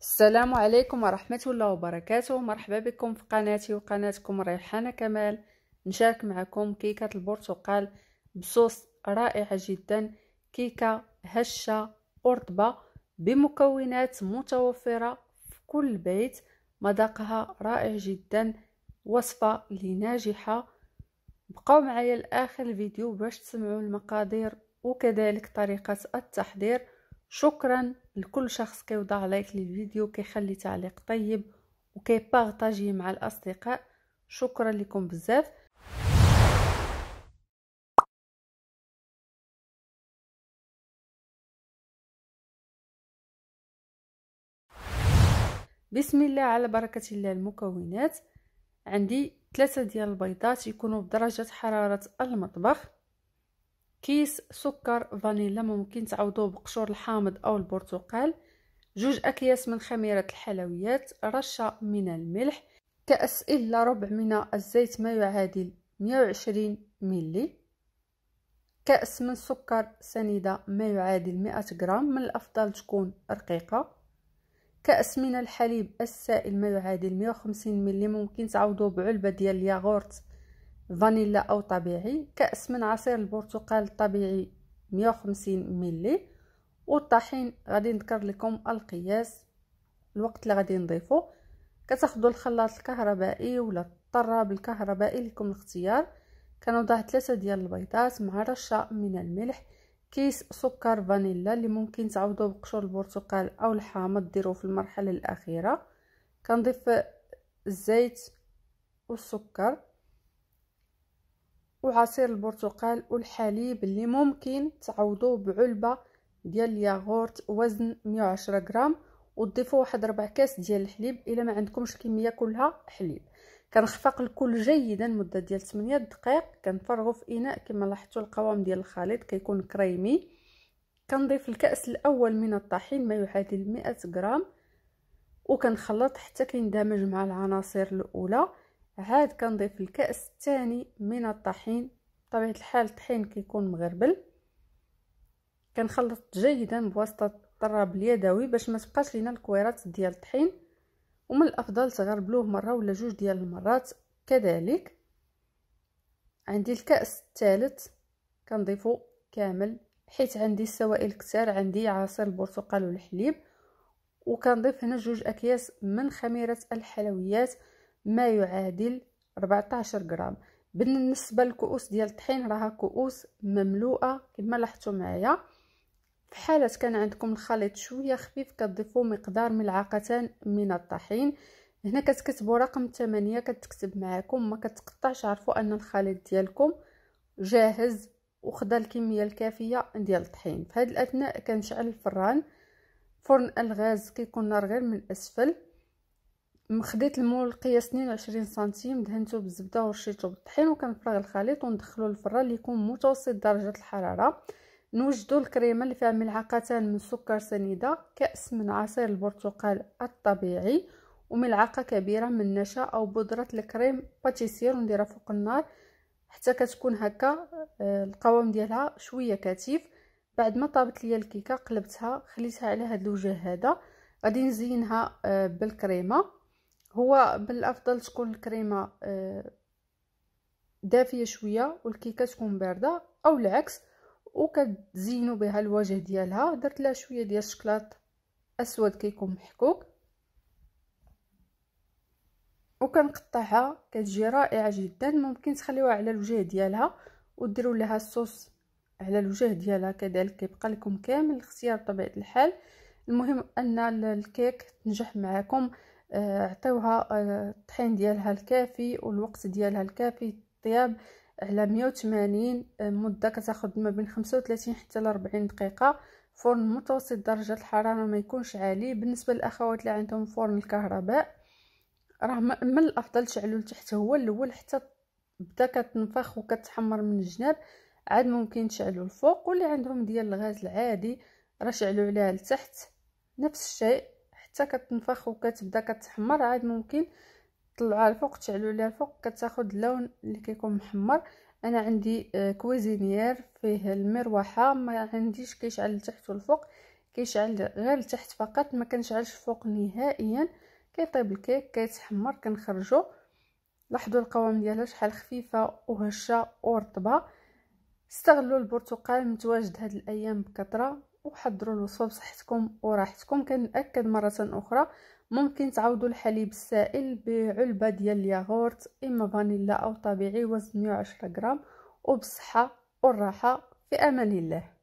السلام عليكم ورحمة الله وبركاته مرحبا بكم في قناتي وقناتكم ريحانة كمال نشارك معكم كيكة البرتقال بصوص رائعة جدا كيكة هشة ورطبة بمكونات متوفرة في كل بيت مذاقها رائع جدا وصفة لناجحه بقاو معايا لآخر الفيديو باش تسمعوا المقادير وكذلك طريقة التحضير شكرا لكل شخص كيوضع لايك للفيديو كيخلي تعليق طيب وكيبارطاجي مع الاصدقاء شكرا لكم بزاف بسم الله على بركة الله المكونات عندي ثلاثة ديال البيضات يكونوا بدرجة حرارة المطبخ كيس سكر فانيلا ممكن تعوضوه بقشور الحامض او البرتقال جوج اكياس من خميره الحلويات رشه من الملح كاس الا ربع من الزيت ما يعادل 120 ملي كاس من سكر سنيده ما يعادل 100 غرام من الافضل تكون رقيقه كاس من الحليب السائل ما يعادل 150 ملي ممكن تعوضوه بعلبه ديال الياغورت فانيلا او طبيعي كاس من عصير البرتقال الطبيعي 150 ملي والطحين غادي نذكر لكم القياس الوقت اللي غادي نضيفو كتاخذوا الخلاط الكهربائي ولا الطراب الكهربائي لكم الاختيار كنوضع ثلاثة ديال البيضات مع رشة من الملح كيس سكر فانيلا اللي ممكن تعوضوا بقشور البرتقال او الحامض ديروه في المرحله الاخيره كنضيف الزيت والسكر وعصير البرتقال والحليب اللي ممكن تعوضوه بعلبه ديال الياغورت وزن 110 غرام وتضيفوا واحد ربع كاس ديال الحليب الا ما عندكمش كميه كلها حليب كنخفق الكل جيدا مده ديال 8 دقائق كنفرغوا في اناء كما لاحظتوا القوام ديال الخليط كيكون كريمي كنضيف الكاس الاول من الطحين ما يعادل 100 غرام وكنخلط حتى كيندمج مع العناصر الاولى عاد كنضيف الكأس الثاني من الطحين بطبيعة الحال الطحين كيكون مغربل كنخلط جيدا بواسطة الطراب اليدوي باش ما تبقاش لينا الكويرات ديال الطحين ومن الافضل تغربلوه مره ولا جوج ديال المرات كذلك عندي الكأس الثالث كنضيفو كامل حيت عندي السوائل كتار عندي عصير البرتقال والحليب وكنضيف هنا جوج اكياس من خميره الحلويات ما يعادل 14 غرام بالنسبه للكؤوس ديال الطحين راها كؤوس مملوءه كما لاحظتوا معايا في حاله كان عندكم الخليط شويه خفيف كتضيفوا مقدار ملعقتان من الطحين هنا كتكتبوا رقم 8 كتكتب معاكم ما كتقطعش عرفوا ان الخليط ديالكم جاهز وخدا الكميه الكافيه ديال الطحين في هذا الاثناء كنشعل الفران فرن الغاز كيكون نار غير من الاسفل مخديت المول الملقيه 22 سنتيم دهنته بالزبده ورشيته بالطحين وكنفرغ الخليط وندخلو للفران اللي يكون متوسط درجه الحراره نوجدو الكريمه اللي فيها ملعقتان من سكر سنيده كاس من عصير البرتقال الطبيعي وملعقه كبيره من نشا او بودره الكريم باتيسير ونديرها فوق النار حتى كتكون هكا آه، القوام ديالها شويه كثيف بعد ما طابت ليا الكيكه قلبتها خليتها على هذا الوجه هذا غادي نزينها آه، بالكريمه هو بالافضل تكون الكريمه آه، دافيه شويه والكيكه تكون بارده او العكس وكتزينوا بها الوجه ديالها درت لها شويه ديال الشكلاط اسود كيكون محكوك وكنقطعها كتجي رائعه جدا ممكن تخليوها على الوجه ديالها وديروا لها الصوص على الوجه ديالها كذلك كيبقى لكم كامل الاختيار بطبيعه الحال المهم ان الكيك تنجح معكم آه، عطيوها الطحين آه، ديالها الكافي والوقت ديالها الكافي الطياب على 180 آه، مده كتاخد ما بين 35 حتى ل 40 دقيقه فرن متوسط درجه الحراره ما يكونش عالي بالنسبه للاخوات اللي عندهم فرن الكهرباء راه من الافضل تشعلو لتحت هو الاول حتى بدا كتنفخ وكتحمر من الجناب عاد ممكن تشعلو الفوق واللي عندهم ديال الغاز العادي راه شعلو عليها لتحت نفس الشيء حتى كتنفخ وكتبدا كتحمر عاد ممكن طلعوها الفوق تشعلوا ليها الفوق كتاخد اللون اللي كيكون محمر انا عندي آه، كويزينيير فيه المروحه ما عنديش كيشعل لتحت والفوق كيشعل غير لتحت فقط ما كنشعلش فوق نهائيا كيطيب الكيك كيتحمر كنخرجو لاحظوا القوام ديالها شحال خفيفه وهشه ورطبه استغلوا البرتقال متواجد هاد الايام بكثره وحضروا الوصفه بصحتكم وراحتكم كنأكد مره اخرى ممكن تعودوا الحليب السائل بعلبه ديال الياغورت اما فانيلا او طبيعي وزن 110 غرام وبالصحه والراحه في امان الله